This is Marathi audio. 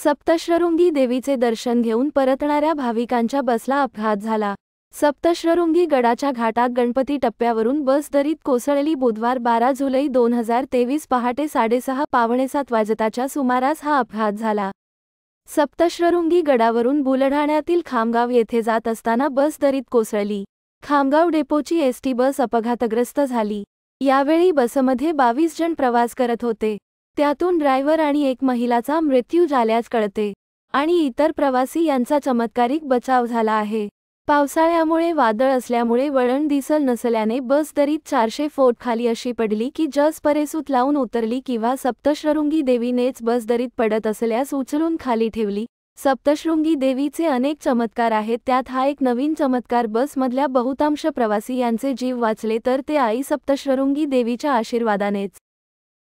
सप्तश्रृंगी देवीचे दर्शन घेऊन परतणाऱ्या भाविकांच्या बसला अपघात झाला सप्तश्रृंगी गडाच्या घाटात गणपती टप्प्यावरून बस दरीत कोसळली बुधवार बारा जुलै दोन हजार तेवीस पहाटे साडेसहा पावणेसात वाजताच्या सुमारास हा अपघात झाला सप्तश्रृंगी गडावरून बुलढाण्यातील खामगाव येथे जात असताना बस दरीत कोसळली खामगाव डेपोची एसटी बस अपघातग्रस्त झाली यावेळी बसमध्ये बावीस जण प्रवास करत होते त्यातून ड्रायव्हर आणि एक महिलाचा मृत्यू झाल्यास कळते आणि इतर प्रवासी यांचा चमत्कारिक बचाव झाला आहे पावसाळ्यामुळे वादळ असल्यामुळे वळण दिसल नसल्याने बस दरीत चारशे फोट खाली अशी पडली की जस परेसूत लावून उतरली किंवा सप्तशृंगी देवीनेच बस दरीत पडत असल्यास उचलून खाली ठेवली सप्तशृंगी देवीचे अनेक चमत्कार आहेत त्यात हा एक नवीन चमत्कार बसमधल्या बहुतांश प्रवासी यांचे जीव वाचले तर ते आई सप्तशृंगी देवीच्या आशीर्वादानेच